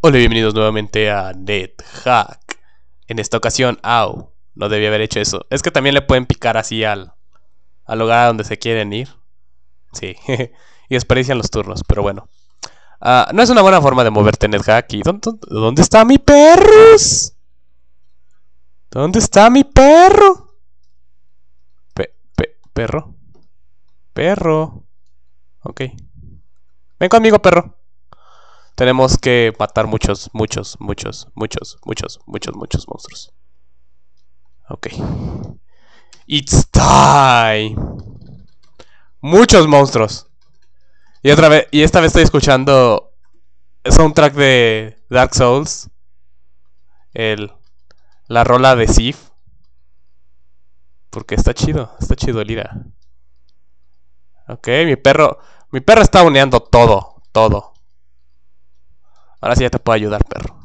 Hola bienvenidos nuevamente a NetHack. En esta ocasión, au, no debía haber hecho eso. Es que también le pueden picar así al, al lugar a donde se quieren ir. Sí, y desperdician los turnos, pero bueno. Ah, no es una buena forma de moverte NetHack. ¿Y dónde, está mi perro? ¿Dónde está mi perro? Pe, perro. Perro. Ok. Ven conmigo, perro. Tenemos que matar muchos, muchos, muchos, muchos, muchos, muchos, muchos monstruos. Ok. It's time. Muchos monstruos. Y otra vez, y esta vez estoy escuchando soundtrack de Dark Souls. El, la rola de Sif. Porque está chido, está chido el Ok, mi perro. Mi perro está uneando todo, todo. Ahora sí ya te puedo ayudar, perro.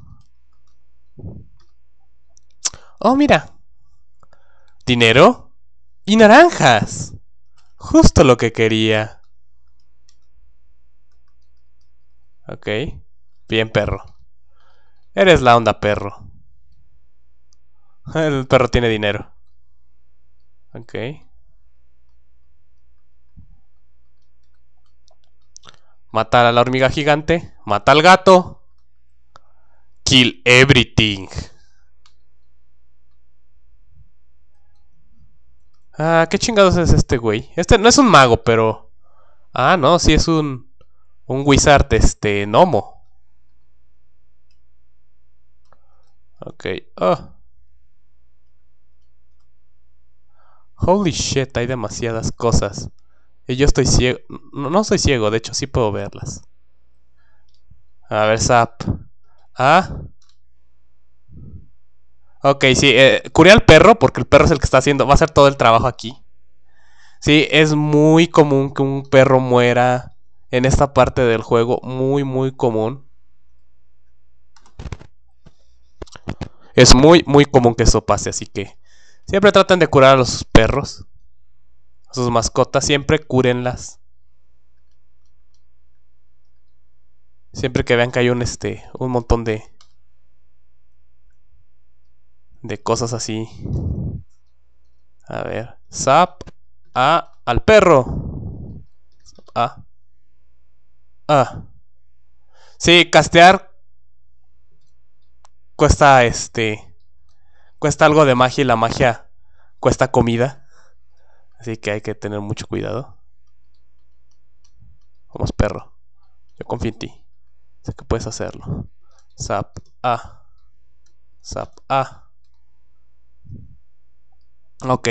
Oh, mira. Dinero y naranjas. Justo lo que quería. Ok. Bien, perro. Eres la onda, perro. El perro tiene dinero. Ok. Matar a la hormiga gigante. Mata al gato kill everything. Ah, ¿qué chingados es este güey? Este no es un mago, pero... Ah, no, sí es un... Un wizard, este, nomo. Ok, oh. Holy shit, hay demasiadas cosas. Y yo estoy ciego. No, no soy ciego, de hecho sí puedo verlas. A ver, Zap. Ah, Ok, sí, eh, curé al perro porque el perro es el que está haciendo, va a hacer todo el trabajo aquí. Sí, es muy común que un perro muera en esta parte del juego, muy, muy común. Es muy, muy común que eso pase, así que siempre traten de curar a los perros, a sus mascotas, siempre cúrenlas. Siempre que vean que hay un este. un montón de. de cosas así. A ver. Zap a al perro. A. A. Sí, castear. Cuesta este. Cuesta algo de magia y la magia cuesta comida. Así que hay que tener mucho cuidado. Vamos, perro. Yo confío en ti que puedes hacerlo. Zap A. Zap A. Ok.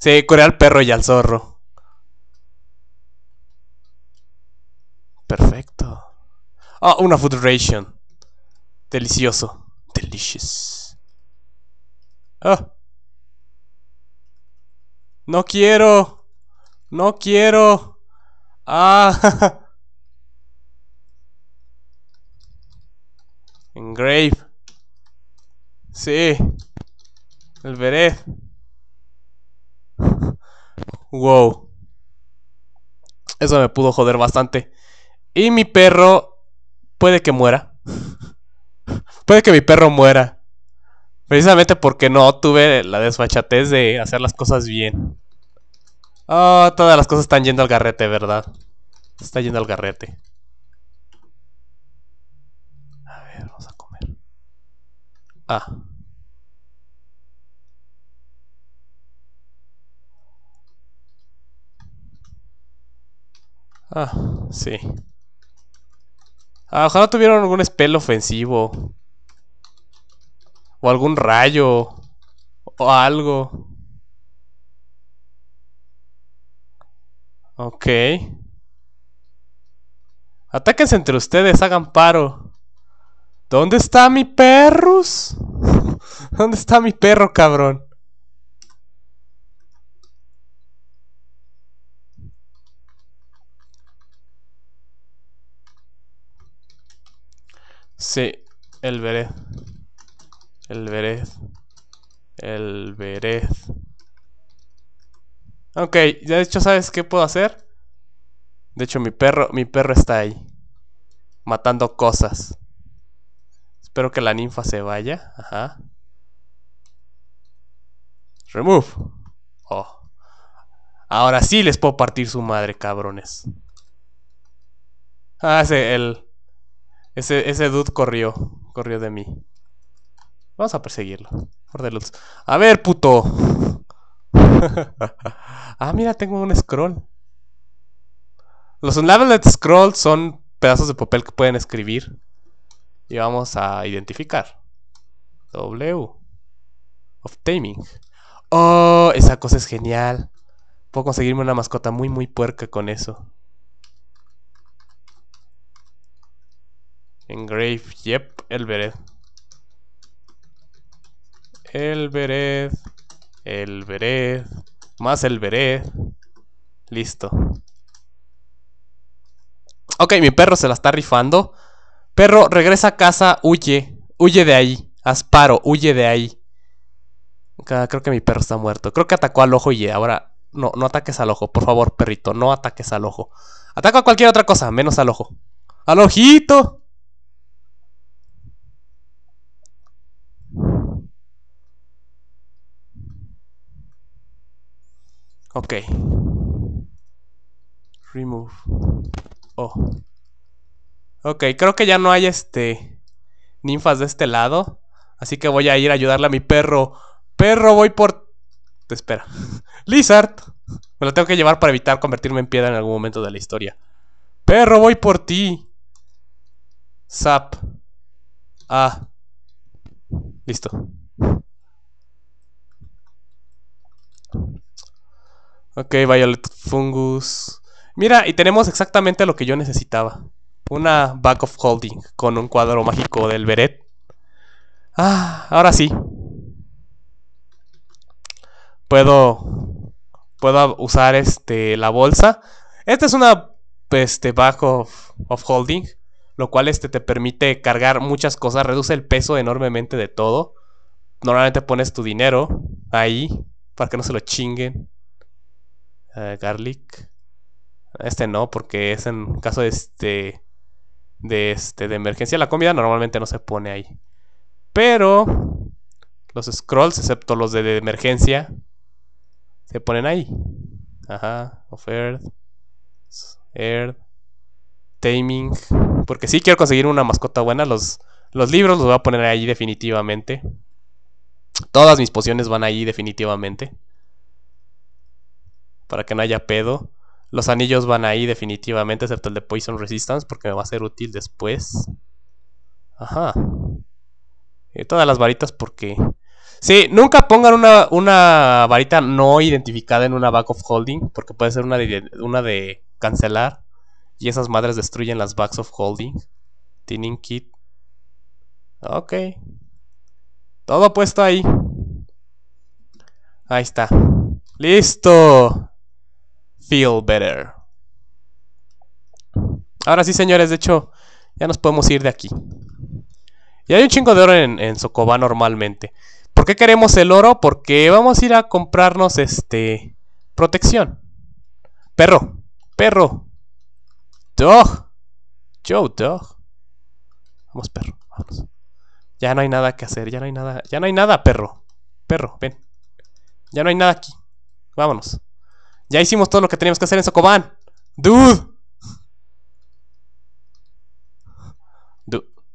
Sí, curé al perro y al zorro. Perfecto. Ah, una food ration. Delicioso. Delicious. Ah. No quiero. No quiero. Ah. Engrave. Sí. El Vered. Wow. Eso me pudo joder bastante. Y mi perro puede que muera. puede que mi perro muera. Precisamente porque no tuve la desfachatez de hacer las cosas bien. Oh, todas las cosas están yendo al garrete, ¿verdad? Está yendo al garrete. Ah. ah, sí. Ah, ojalá tuvieron algún spell ofensivo. O algún rayo. O algo. Ok. Atáquense entre ustedes, hagan paro. ¿Dónde está mi perros? ¿Dónde está mi perro, cabrón? Sí, el vered. El vered. El vered. Ok, ya de hecho, ¿sabes qué puedo hacer? De hecho, mi perro, mi perro está ahí. Matando cosas. Espero que la ninfa se vaya. Ajá. Remove. Oh. Ahora sí les puedo partir su madre, cabrones. Ah, ese, el... Ese, ese dude corrió. Corrió de mí. Vamos a perseguirlo. luz. A ver, puto. ah, mira, tengo un scroll. Los unleveled scrolls son pedazos de papel que pueden escribir y vamos a identificar. W. Of taming Oh, esa cosa es genial. Puedo conseguirme una mascota muy, muy puerca con eso. Engrave, yep, el El vered El vered más el vered Listo. Ok, mi perro se la está rifando. Perro, regresa a casa, huye. Huye de ahí. Asparo, huye de ahí. Creo que mi perro está muerto. Creo que atacó al ojo y ahora. No, no ataques al ojo. Por favor, perrito, no ataques al ojo. Ataca a cualquier otra cosa, menos al ojo. ¡Al ojito! Ok. Remove. Oh. Ok, creo que ya no hay este ninfas de este lado. Así que voy a ir a ayudarle a mi perro. Perro, voy por... Te espera. Lizard. Me lo tengo que llevar para evitar convertirme en piedra en algún momento de la historia. Perro, voy por ti. Zap. Ah. Listo. Ok, Violet Fungus. Mira, y tenemos exactamente lo que yo necesitaba. Una back of holding con un cuadro mágico del Beret. Ah, ahora sí. Puedo, puedo usar este, la bolsa. Esta es una este, back of, holding, lo cual este, te permite cargar muchas cosas, reduce el peso enormemente de todo. Normalmente pones tu dinero ahí para que no se lo chinguen. Eh, garlic. Este no, porque es en caso de este de, este, de emergencia. La comida normalmente no se pone ahí. Pero los scrolls, excepto los de, emergencia, se ponen ahí. Ajá, of Earth, Taming. Porque si quiero conseguir una mascota buena. Los, los libros los voy a poner ahí definitivamente. Todas mis pociones van ahí definitivamente. Para que no haya pedo. Los anillos van ahí definitivamente, excepto el de Poison Resistance, porque me va a ser útil después. Ajá. Y todas las varitas porque... Sí, nunca pongan una, varita no identificada en una back of holding, porque puede ser una de, una de cancelar. Y esas madres destruyen las backs of holding. Tinning kit. Ok. Todo puesto ahí. Ahí está. Listo feel better. Ahora sí, señores, de hecho, ya nos podemos ir de aquí. Y hay un chingo de oro en, Socoba normalmente. ¿Por qué queremos el oro? Porque vamos a ir a comprarnos este. protección. Perro, perro. Dog. Joe, dog. Vamos, perro, vamos. Ya no hay nada que hacer, ya no hay nada. Ya no hay nada, perro. Perro, ven. Ya no hay nada aquí. Vámonos. Ya hicimos todo lo que teníamos que hacer en Sokoban. Dude.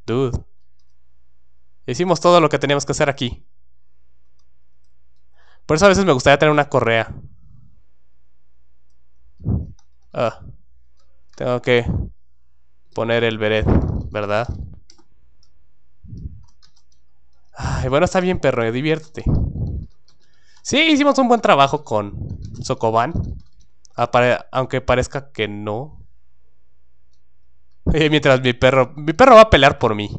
Dude. Hicimos todo lo que teníamos que hacer aquí. Por eso a veces me gustaría tener una correa. Ah, tengo que poner el beret, ¿verdad? bueno, está bien, perro, diviértete. Sí, hicimos un buen trabajo con Sokoban. Aunque parezca que no. Eh, mientras mi perro. Mi perro va a pelear por mí.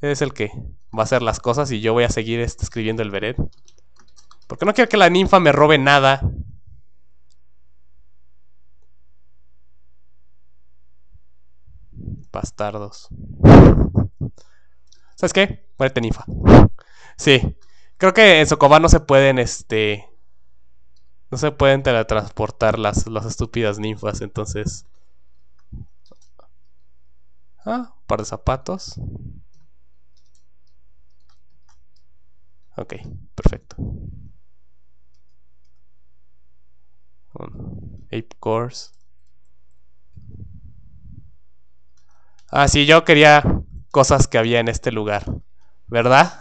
Es el que va a hacer las cosas y yo voy a seguir este, escribiendo el vered. Porque no quiero que la ninfa me robe nada. Bastardos. ¿Sabes qué? Muérete, ninfa. Sí. Creo que en Socoba no se pueden, este. No se pueden teletransportar las, las estúpidas ninfas, entonces. Ah, un par de zapatos. Ok, perfecto. ape Course. Ah, sí, yo quería cosas que había en este lugar, ¿verdad?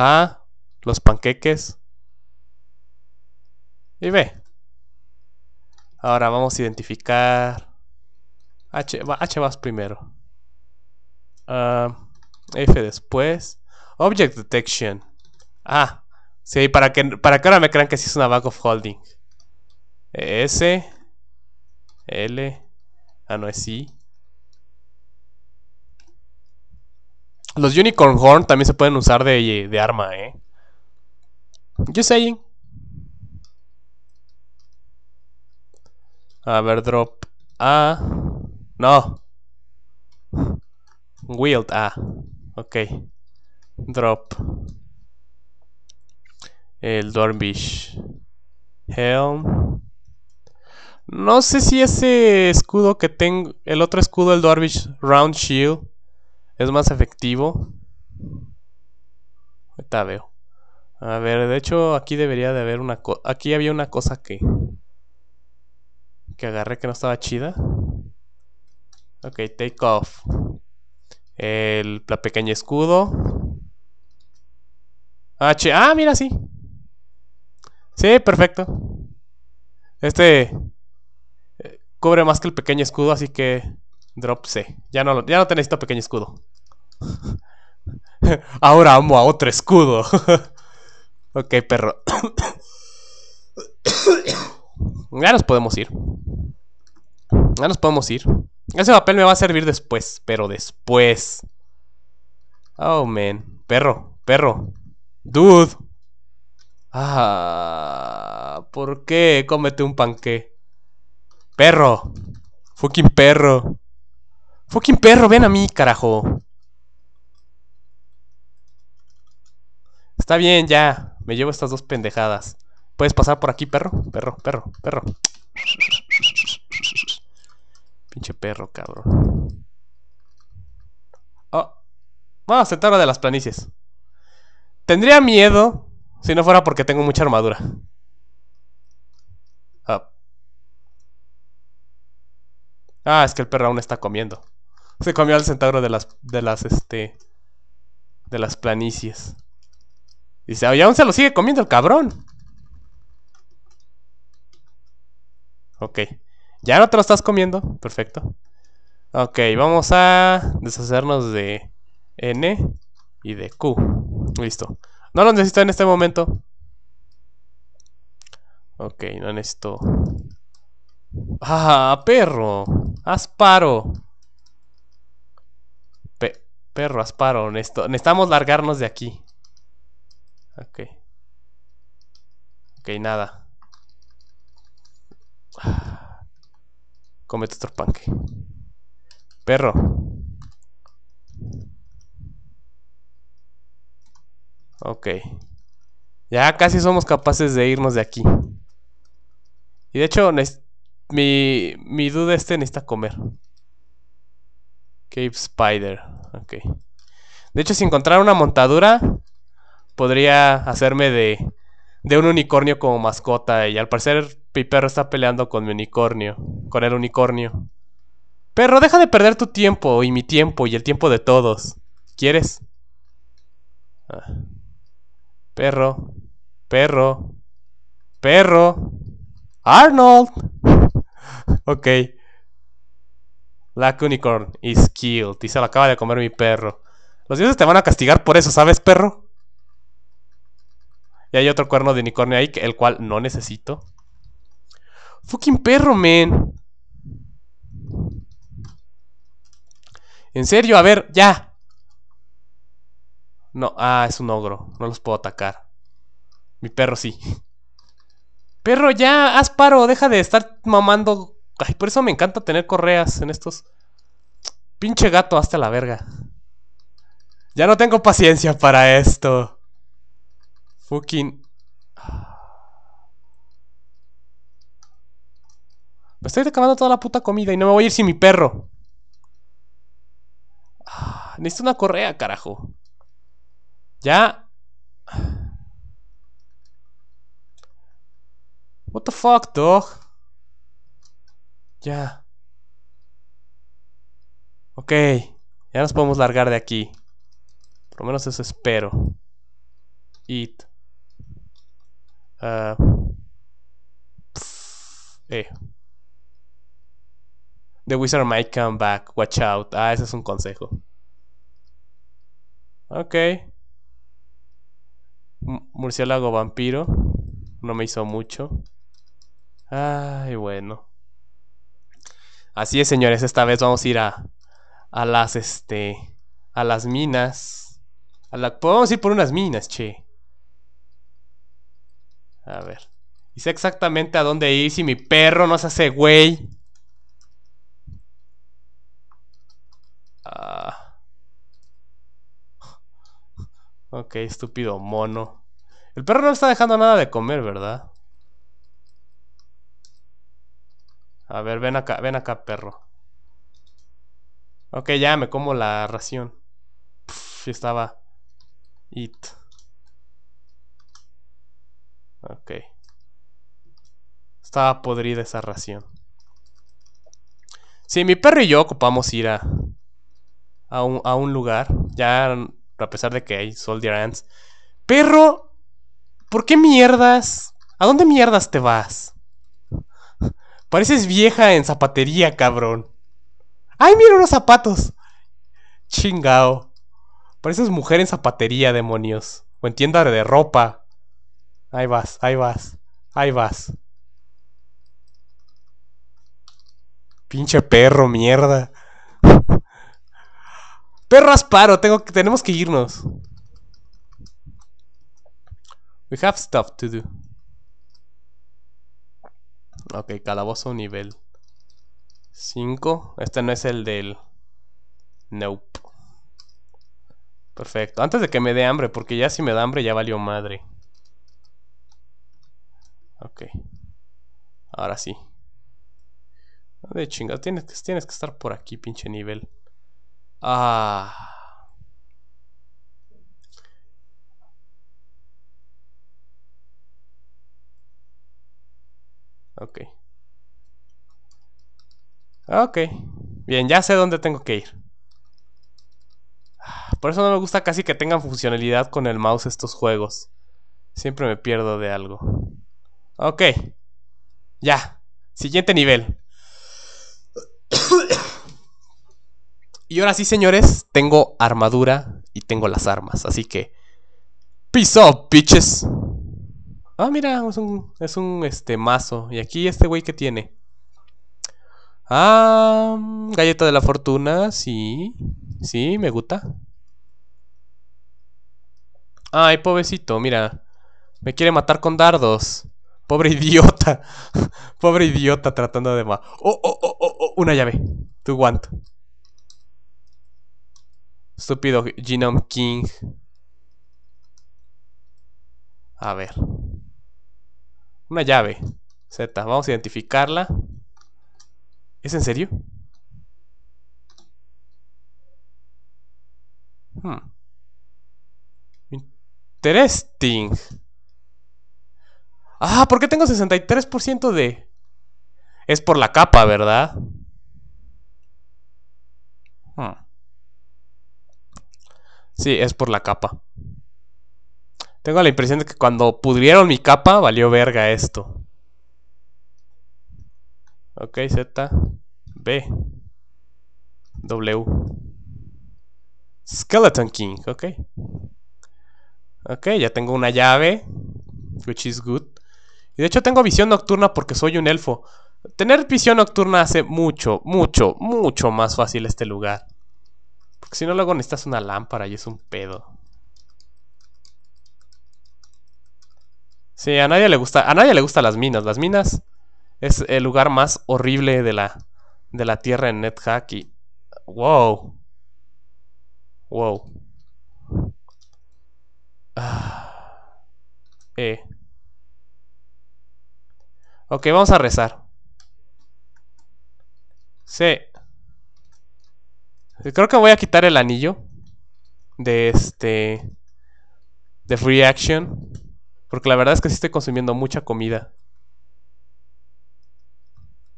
A, los panqueques. Y ve. Ahora vamos a identificar. H, H vas primero. Ah, F después. Object detection. Ah, sí, para que, para que ahora me crean que sí es una bag of holding. E, S. L. Ah, no es I. Los Unicorn Horn también se pueden usar de, arma, ¿eh? Just saying. A ver, drop A. No. Wield A. Ok. Drop. El Dornbish. Helm. No sé si ese escudo que tengo... El otro escudo, el Dornbish Round Shield es más efectivo. Ahorita veo. A ver, de hecho aquí debería de haber una cosa. Aquí había una cosa que... Que agarré que no estaba chida. Ok, take off. El, la pequeña escudo. H. Ah, ah, mira, sí. Sí, perfecto. Este eh, cubre más que el pequeño escudo, así que Drop C. Ya no, ya no te necesito pequeño escudo. Ahora amo a otro escudo. ok, perro. ya nos podemos ir. Ya nos podemos ir. Ese papel me va a servir después, pero después. Oh, man. Perro, perro. Dude. Ah, ¿por qué? Cómete un panque? Perro. Fucking perro. Fucking perro, ven a mí, carajo. Está bien, ya. Me llevo estas dos pendejadas. ¿Puedes pasar por aquí, perro? Perro, perro, perro. Pinche perro, cabrón. Oh. Vamos a sentar de las planicies. Tendría miedo si no fuera porque tengo mucha armadura. Oh. Ah, es que el perro aún está comiendo. Se comió al centauro de las, de las, este, de las planicies. se ah, aún se lo sigue comiendo el cabrón. Ok. ¿Ya no te lo estás comiendo? Perfecto. Ok, vamos a deshacernos de N y de Q. Listo. No lo necesito en este momento. Ok, no necesito... ¡Ah, perro! asparo paro! Perro, Asparo, necesitamos largarnos de aquí. Ok. Ok, nada. Comete otro panque. Perro. Ok. Ya casi somos capaces de irnos de aquí. Y de hecho, mi, mi duda este necesita comer. Cape Spider. De hecho, si encontrara una montadura, podría hacerme de, de un unicornio como mascota. Y al parecer, perro está peleando con mi unicornio. Con el unicornio. Perro, deja de perder tu tiempo y mi tiempo y el tiempo de todos. ¿Quieres? Ah. Perro. Perro. Perro. Arnold. ok. La Unicorn is killed. Y se lo acaba de comer mi perro. Los dioses te van a castigar por eso, ¿sabes, perro? Y hay otro cuerno de unicornio ahí, el cual no necesito. Fucking perro, man. En serio, a ver, ya. No, ah, es un ogro. No los puedo atacar. Mi perro sí. Perro, ya, haz paro. Deja de estar mamando Ay, por eso me encanta tener correas en estos. Pinche gato, hasta la verga. Ya no tengo paciencia para esto. Fucking. Me estoy acabando toda la puta comida y no me voy a ir sin mi perro. Ah, necesito una correa, carajo. Ya. What the fuck, dog? Ya. Ok. Ya nos podemos largar de aquí. Por lo menos eso espero. Eat. Ah. eh. The wizard might come back. Watch out. Ah, ese es un consejo. Ok. murciélago vampiro. No me hizo mucho. Ay, bueno. Así es, señores, esta vez vamos a ir a, las, este, a las minas. A podemos ir por unas minas, che. A ver. Y sé exactamente a dónde ir si mi perro no se hace güey. Ah. Ok, estúpido mono. El perro no está dejando nada de comer, ¿verdad? A ver, ven acá, ven acá, perro. Ok, ya me como la ración. estaba. IT. Ok. Estaba podrida esa ración. Sí, mi perro y yo ocupamos ir a, a, un, lugar. Ya, a pesar de que hay Soldier Ants. Perro, ¿por qué mierdas? ¿A dónde mierdas te vas? Pareces vieja en zapatería, cabrón. ¡Ay, mira unos zapatos! Chingao. Pareces mujer en zapatería, demonios. O en tienda de ropa. Ahí vas, ahí vas, ahí vas. Pinche perro, mierda. Perro Asparo, tengo tenemos que irnos. We have stuff to do. Ok, calabozo nivel 5. Este no es el del... Nope. Perfecto. Antes de que me dé hambre, porque ya si me da hambre ya valió madre. Ok. Ahora sí. Ah, de chingas, tienes que, tienes que estar por aquí, pinche nivel. Ah... Ok. Ok. Bien, ya sé dónde tengo que ir. Ah, por eso no me gusta casi que tengan funcionalidad con el mouse estos juegos. Siempre me pierdo de algo. Ok. Ya. Siguiente nivel. y ahora sí, señores, tengo armadura y tengo las armas. Así que... Peace out, bitches. Ah, mira, es un, es un este, mazo. ¿Y aquí este güey que tiene? Ah, galleta de la fortuna, sí. Sí, me gusta. Ay, pobrecito, mira. Me quiere matar con dardos. Pobre idiota. Pobre idiota tratando de... Oh, oh, oh, oh, oh, una llave. Tu guante. Estúpido Genome King. A ver. Una llave. Z. Vamos a identificarla. ¿Es en serio? Hmm. Interesting. Ah, ¿por qué tengo 63% de...? Es por la capa, ¿verdad? Hmm. Sí, es por la capa. Tengo la impresión de que cuando pudrieron mi capa, valió verga esto. Ok, Z. B. W. Skeleton King, ok. Ok, ya tengo una llave. Which is good. Y de hecho tengo visión nocturna porque soy un elfo. Tener visión nocturna hace mucho, mucho, mucho más fácil este lugar. Porque si no, luego necesitas una lámpara y es un pedo. Sí, a nadie le gusta, a nadie le gustan las minas. Las minas es el lugar más horrible de la, de la tierra en NetHack Wow. Wow. Ah. Eh. Ok, vamos a rezar. Sí. Creo que voy a quitar el anillo de este... De Free Action. Porque la verdad es que sí estoy consumiendo mucha comida.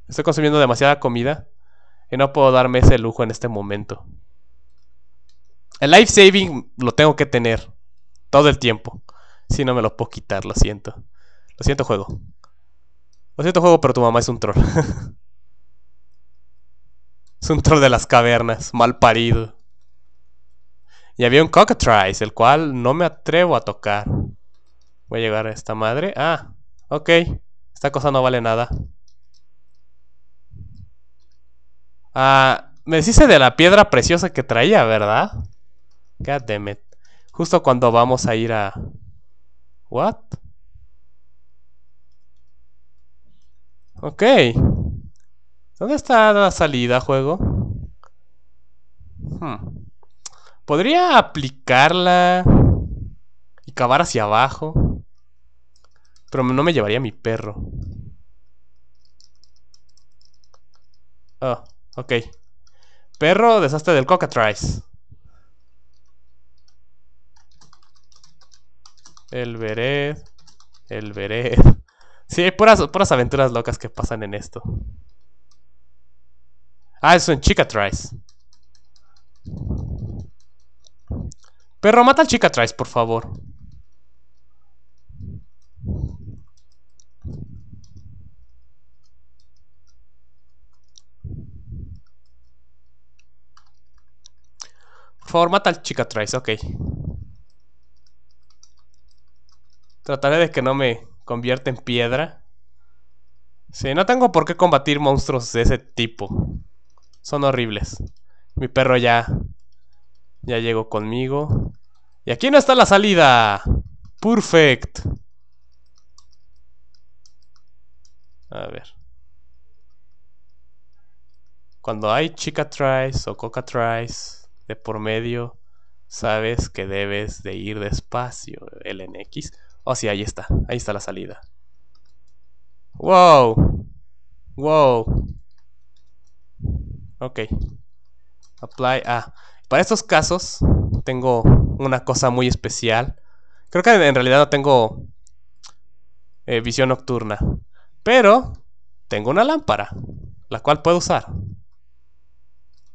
Estoy consumiendo demasiada comida y no puedo darme ese lujo en este momento. El life saving lo tengo que tener todo el tiempo. Si no me lo puedo quitar, lo siento. Lo siento, juego. Lo siento, juego, pero tu mamá es un troll. es un troll de las cavernas, mal parido. Y había un cockatrice, el cual no me atrevo a tocar. Voy a llegar a esta madre. Ah, ok. Esta cosa no vale nada. Ah, me dice de la piedra preciosa que traía, ¿verdad? God damn it. Justo cuando vamos a ir a... What? Ok. ¿Dónde está la salida, juego? Hmm. Podría aplicarla y cavar hacia abajo. Pero no me llevaría mi perro. oh, ok. Perro, desastre del Trice. El vered. El vered. Sí, hay puras, aventuras locas que pasan en esto. Ah, eso en Trice. Perro, mata al Chicatrice, por favor. Formata chica Trice, ok. Trataré de que no me convierta en piedra. Sí, no tengo por qué combatir monstruos de ese tipo. Son horribles. Mi perro ya... Ya llegó conmigo. Y aquí no está la salida. Perfect. A ver. Cuando hay chica Trice o coca Trice por medio, sabes que debes de ir despacio, LNX. Oh, sí, ahí está, ahí está la salida. ¡Wow! ¡Wow! Ok. Apply. Ah, para estos casos tengo una cosa muy especial. Creo que en realidad no tengo eh, visión nocturna. Pero tengo una lámpara, la cual puedo usar.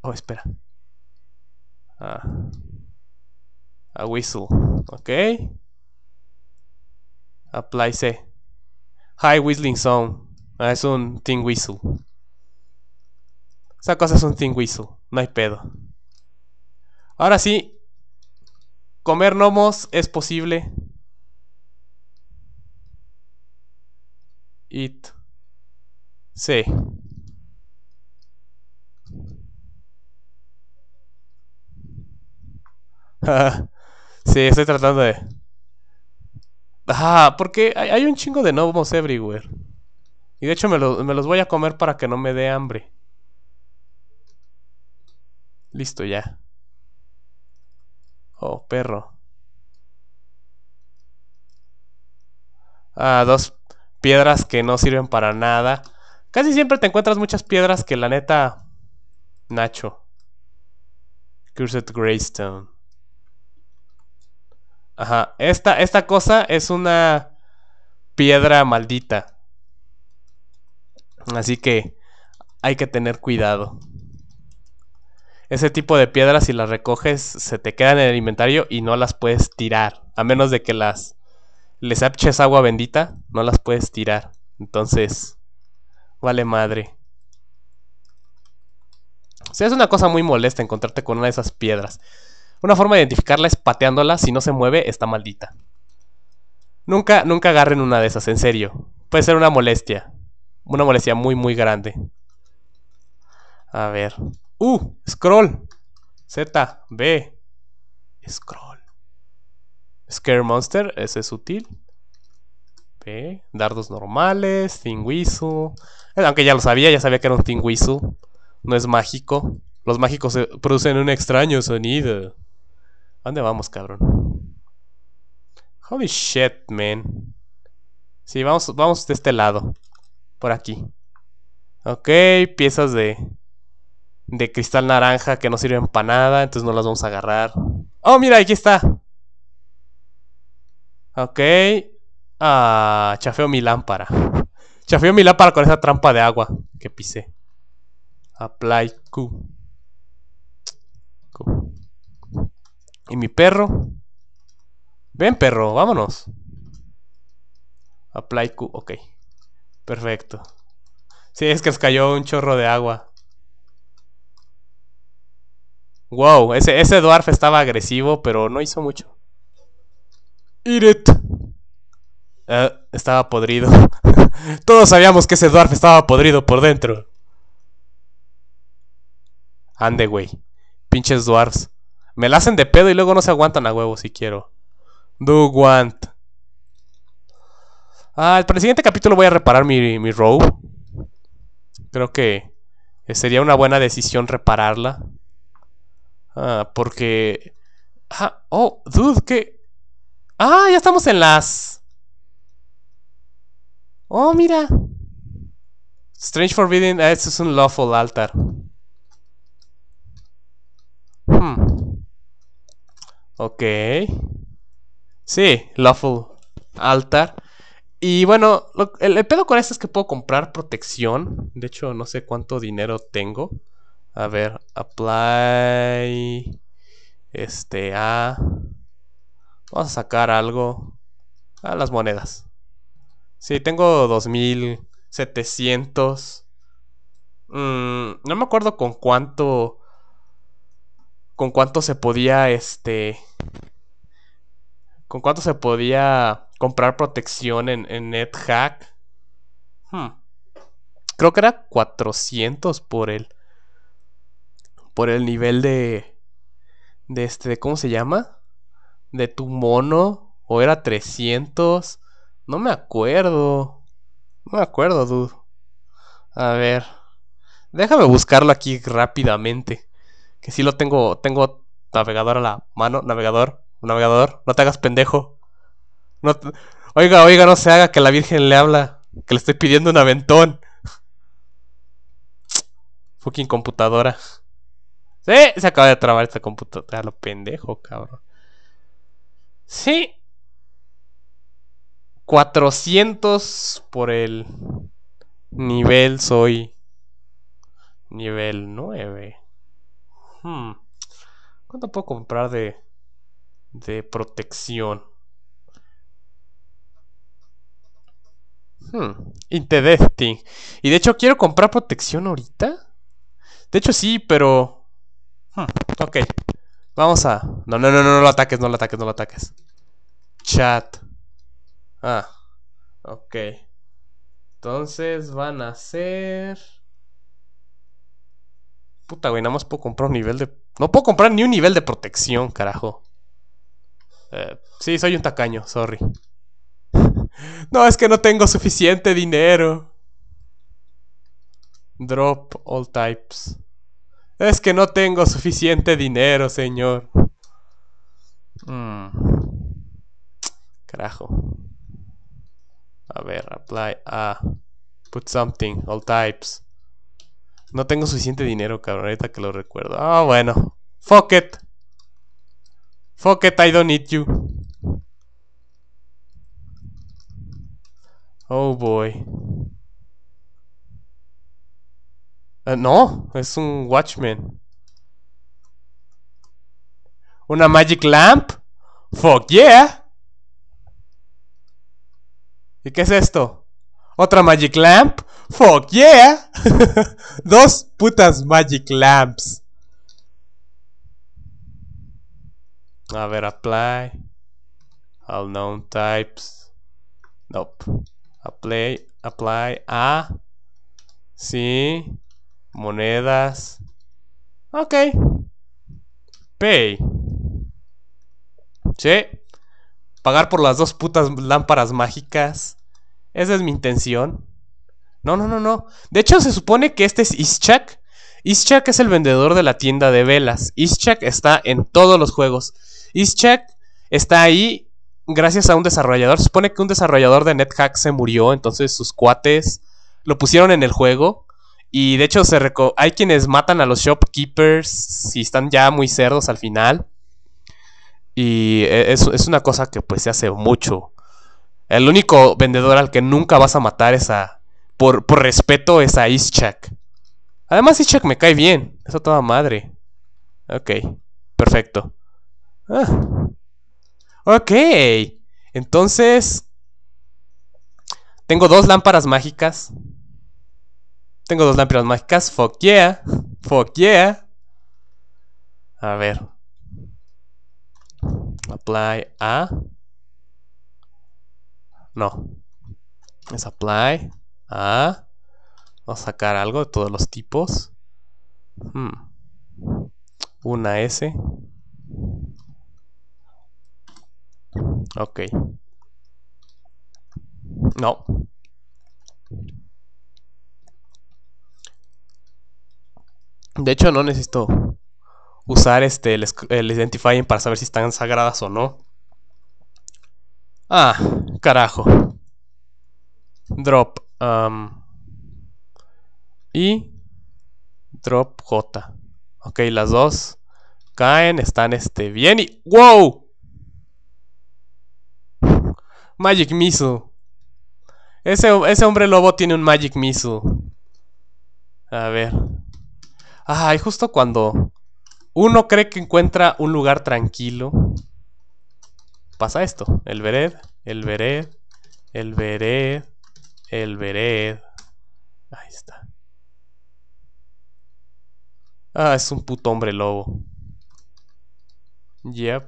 Oh, espera a, whistle, ok. Apply C. High whistling sound. Ah, es un thing whistle. Esa cosa es un thing whistle, no hay pedo. Ahora sí, comer gnomos es posible. It. C. sí, estoy tratando de. Ah, porque hay, un chingo de novos everywhere. Y de hecho me, me los voy a comer para que no me dé hambre. Listo ya. Oh, perro. Ah, dos piedras que no sirven para nada. Casi siempre te encuentras muchas piedras que la neta... Nacho. Cursed Greystone. Ajá. Esta, esta cosa es una piedra maldita. Así que hay que tener cuidado. Ese tipo de piedras, si las recoges, se te quedan en el inventario y no las puedes tirar. A menos de que las les eches agua bendita, no las puedes tirar. Entonces, vale madre. O sea, es una cosa muy molesta encontrarte con una de esas piedras. Una forma de identificarla es pateándola, si no se mueve está maldita. Nunca, nunca agarren una de esas, en serio. Puede ser una molestia. Una molestia muy, muy grande. A ver. ¡Uh! Scroll. Z, B. Scroll. Scare Monster, ese es útil. B. Dardos normales. Tinguizu. Eh, aunque ya lo sabía, ya sabía que era un No es mágico. Los mágicos producen un extraño sonido dónde vamos, cabrón? Holy shit, man. Sí, vamos, vamos de este lado. Por aquí. Ok, piezas de... De cristal naranja que no sirven para nada, entonces no las vamos a agarrar. ¡Oh, mira, aquí está! Ok. Ah, chafeo mi lámpara. Chafeo mi lámpara con esa trampa de agua que pisé. Apply Q. Q. ¿Y mi perro? Ven, perro, vámonos. Apply Q, ok. Perfecto. Sí, es que os cayó un chorro de agua. Wow, ese, ese dwarf estaba agresivo, pero no hizo mucho. Eat it. Ah, estaba podrido. Todos sabíamos que ese dwarf estaba podrido por dentro. Ande, güey. Pinches dwarfs. Me la hacen de pedo y luego no se aguantan a huevo si quiero. Do want. Ah, para el siguiente capítulo voy a reparar mi, mi Creo que sería una buena decisión repararla. Ah, porque... Ah, oh, dude, que... Ah, ya estamos en las... Oh, mira. Strange Forbidden, esto es un lawful altar. Hmm. Ok. Sí, Lawful Altar. Y bueno, el, el, pedo con esto es que puedo comprar protección. De hecho, no sé cuánto dinero tengo. A ver, apply. Este, a. Vamos a sacar algo. A las monedas. Sí, tengo 2700. Mm, no me acuerdo con cuánto con cuánto se podía, este, con cuánto se podía comprar protección en, en NetHack. Hmm. Creo que era 400 por el, por el nivel de, de este, ¿cómo se llama? De tu mono, o era 300, no me acuerdo, no me acuerdo, dude. A ver, déjame buscarlo aquí rápidamente que sí lo tengo, tengo navegador a la mano, navegador, navegador, no te hagas pendejo. Oiga, oiga, no se haga que la Virgen le habla, que le estoy pidiendo un aventón. Fucking computadora. Sí, se acaba de trabar esta computadora, lo pendejo, cabrón. Sí. 400 por el nivel soy nivel 9. Hmm. ¿Cuánto puedo comprar de, de protección? Hmm, interesting. Y de hecho, ¿quiero comprar protección ahorita? De hecho, sí, pero... Hmm, ok. Vamos a... No, no, no, no, no lo ataques, no lo ataques, no lo ataques. Chat. Ah. Ok. Entonces van a ser... Puta, güey, nada más puedo comprar un nivel de. No puedo comprar ni un nivel de protección, carajo. Eh, sí, soy un tacaño, sorry. no, es que no tengo suficiente dinero. Drop all types. Es que no tengo suficiente dinero, señor. Mm. Carajo. A ver, apply a. Put something, all types. No tengo suficiente dinero, cabrón. que lo recuerdo. Ah, bueno. Fuck it. Fuck it, I don't need you. Oh boy. Eh, no, es un Watchman. ¿Una Magic Lamp? Fuck yeah. ¿Y qué es esto? Otra Magic Lamp. Fuck yeah. Dos putas Magic Lamps. A ver, apply. All known types. Nope. Apply, apply a. Sí. Monedas. Ok. Pay. Che Pagar por las dos putas lámparas mágicas. Esa es mi intención. No, no, no, no. De hecho, se supone que este es Ischak. Ischak es el vendedor de la tienda de velas. Ischak está en todos los juegos. Ischak está ahí gracias a un desarrollador. Se supone que un desarrollador de NetHack se murió, entonces sus cuates lo pusieron en el juego. Y de hecho se hay quienes matan a los shopkeepers si están ya muy cerdos al final. Y e, es, es una cosa que pues se hace mucho. El único vendedor al que nunca vas a matar es a. Por, por respeto es a Ischak. Además, Ischak me cae bien. Eso toda madre. Ok, perfecto. Ah. Ok. Entonces. Tengo dos lámparas mágicas. Tengo dos lámparas mágicas. Fuck yeah. Fuck yeah. A ver. Apply a. No. Es apply a... Ah. Vamos a sacar algo de todos los tipos. Hmm. Una S. Ok. No. De hecho, no necesito usar este el, el identifying para saber si están sagradas o no. Ah, carajo. Drop. Um, y drop J. Ok, las dos caen, están este, bien y... ¡Wow! Magic Missile. Ese, ese hombre lobo tiene un Magic Missile. A ver. Ah, justo cuando uno cree que encuentra un lugar tranquilo, pasa esto. El vered, el vered, el vered, el vered. Ahí está. Ah, es un puto hombre lobo. Yep.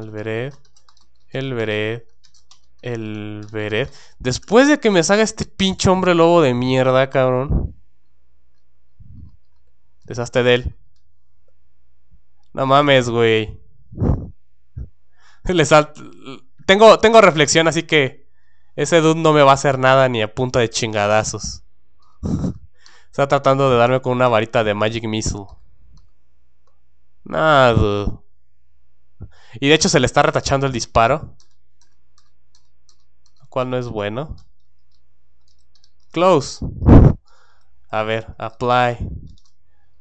El vered, el vered, el vered. Después de que me salga este pinche hombre lobo de mierda, cabrón. Deshazte de él. No mames, güey. Tengo, tengo reflexión, así que ese dude no me va a hacer nada ni a punta de chingadazos. Está tratando de darme con una varita de Magic Missile. Nada. Y de hecho se le está retachando el disparo. Lo cual no es bueno. Close. A ver, apply.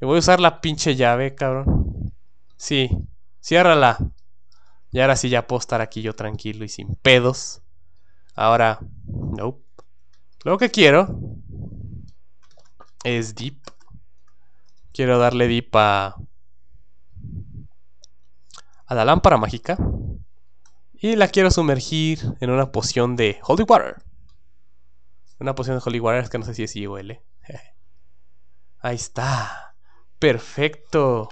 Y voy a usar la pinche llave, cabrón. Sí, ciérrala. Y ahora sí ya puedo estar aquí yo tranquilo y sin pedos. Ahora, nope. Lo que quiero es deep. Quiero darle deep a, a la lámpara mágica. Y la quiero sumergir en una poción de holy water. Una poción de holy water es que no sé si es l Ahí está. Perfecto.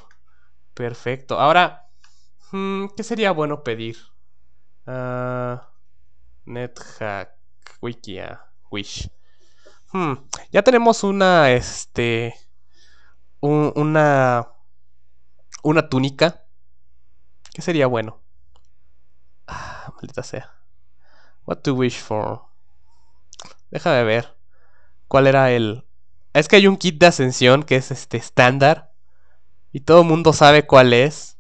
Perfecto. Ahora Mm, ¿Qué sería bueno pedir? Ah, NetHack, Wikia, Wish. Hmm, ya tenemos una, este, una, una túnica. ¿Qué sería bueno? Ah, maldita sea. What to wish for. Déjame ver. ¿Cuál era el...? Es que hay un kit de ascensión que es este estándar. Y todo el mundo sabe cuál es.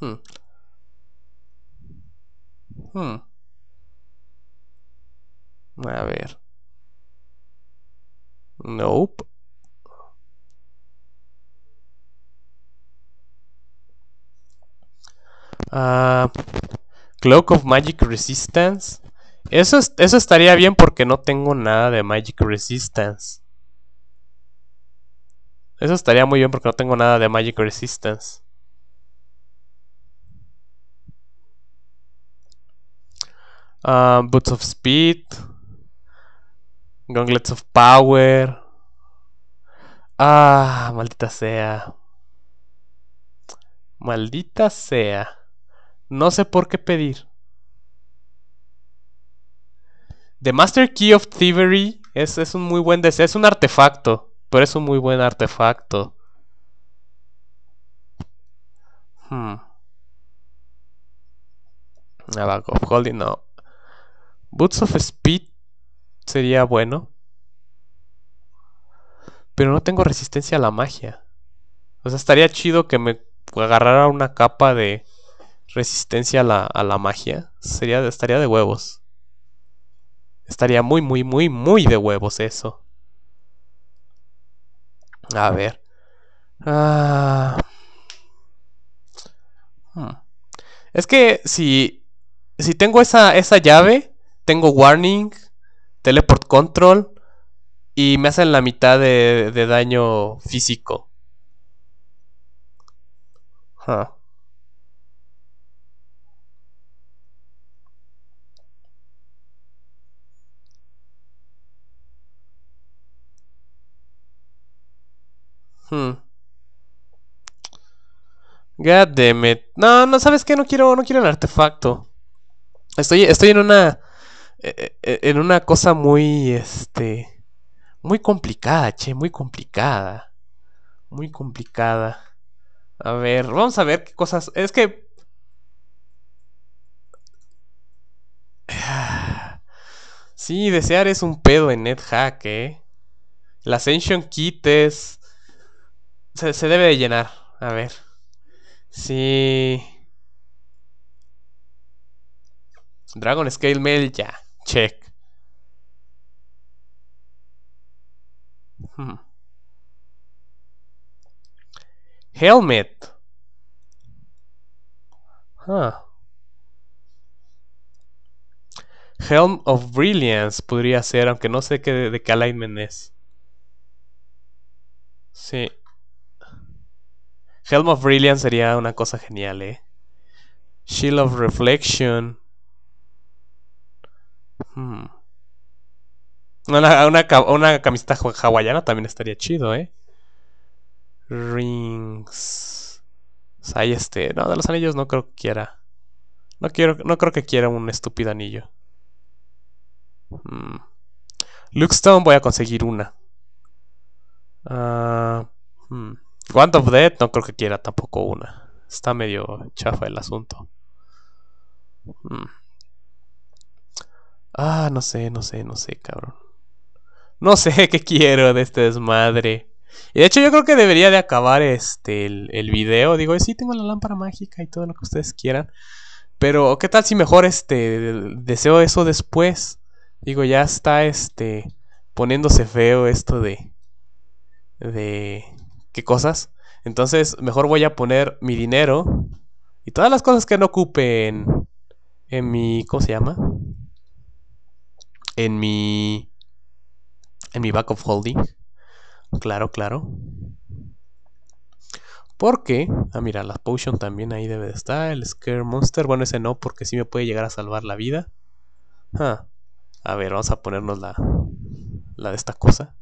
Hmm. Hmm. A ver. Nope. Ah, Cloak of Magic Resistance. Eso, eso estaría bien porque no tengo nada de Magic Resistance. Eso estaría muy bien porque no tengo nada de Magic Resistance. Ah, Boots of Speed, Gauntlets of Power. Ah, maldita sea. Maldita sea. No sé por qué pedir. The Master Key of Thievery es, es un muy buen deseo. Es un artefacto. Pero es un muy buen artefacto. Hmm. of ah, Holding, no. Boots of Speed sería bueno. Pero no tengo resistencia a la magia. O sea, estaría chido que me agarrara una capa de resistencia a la, magia. Sería, estaría de huevos. Estaría muy, muy, muy, muy de huevos eso. A ver. Ah. Hmm. Es que si, si tengo esa, esa llave, tengo warning, teleport control y me hacen la mitad de, daño físico. Huh. Hmm. God No, no, ¿sabes que No quiero, no quiero el artefacto. Estoy, estoy en una eh, eh, eh, en una cosa muy, este, muy complicada, che, muy complicada, muy complicada. A ver, vamos a ver qué cosas. Es que Sí, desear es un pedo en NetHack, ¿eh? La Ascension Kit Se, se, debe de llenar. A ver. Sí. Dragon Scale Mail ya check. Hmm. Helmet. Helm of Brilliance podría ser, aunque no sé qué de, de qué alignment es. Sí. Helm of Brilliance sería una cosa genial, eh. Shield of Reflection. Una, una, camiseta hawaiana también estaría chido, ¿eh? Rings. O pues ahí este. No, de los anillos no creo que quiera. No, quiero, no creo que quiera un estúpido anillo. Hmm. voy a conseguir una. Uh, Wand of Death no creo que quiera tampoco una. Está medio chafa el asunto. Hmm. Ah, no sé, no sé, no sé, cabrón. No sé qué quiero de este desmadre. Y de hecho yo creo que debería de acabar este el, video. Digo, sí, tengo la lámpara mágica y todo lo que ustedes quieran. Pero, ¿qué tal si mejor este deseo eso después? Digo, ya está este poniéndose feo esto de de qué cosas. Entonces, mejor voy a poner mi dinero y todas las cosas que no ocupen en mi ¿cómo se llama? en mi en mi back of holding. Claro, claro. Porque, ah, mira, la potion también ahí debe de estar. El Scare Monster, bueno, ese no, porque sí me puede llegar a salvar la vida. Ah, a ver, vamos a ponernos la, la de esta cosa.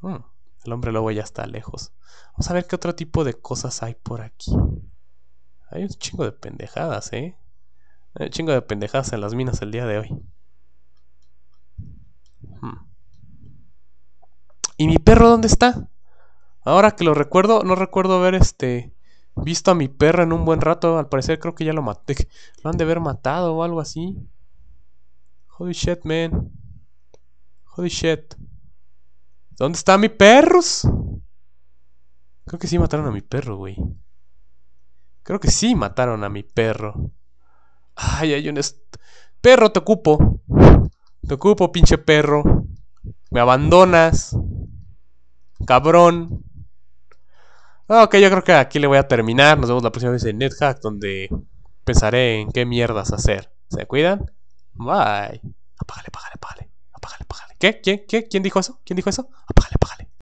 Mm, el hombre lobo ya está lejos. Vamos a ver qué otro tipo de cosas hay por aquí. Hay un chingo de pendejadas, ¿eh? Hay un chingo de pendejadas en las minas el día de hoy. ¿Y mi perro dónde está? Ahora que lo recuerdo, no recuerdo haber este visto a mi perro en un buen rato. Al parecer creo que ya lo maté. Lo han de haber matado o algo así. Holy shit, man. Holy shit. ¿Dónde está mi perros? Creo que sí mataron a mi perro, güey. Creo que sí mataron a mi perro. Ay, hay un... Perro, te ocupo. Te ocupo, pinche perro. Me abandonas. Cabrón. Ah, ok, yo creo que aquí le voy a terminar. Nos vemos la próxima vez en NetHack, donde pensaré en qué mierdas hacer. ¿Se cuidan? Bye. Apágale, apágale, apágale. Apágale, apágale. ¿Qué? ¿Quién? ¿Qué? ¿Quién dijo eso? ¿Quién dijo eso? Apágale, apágale.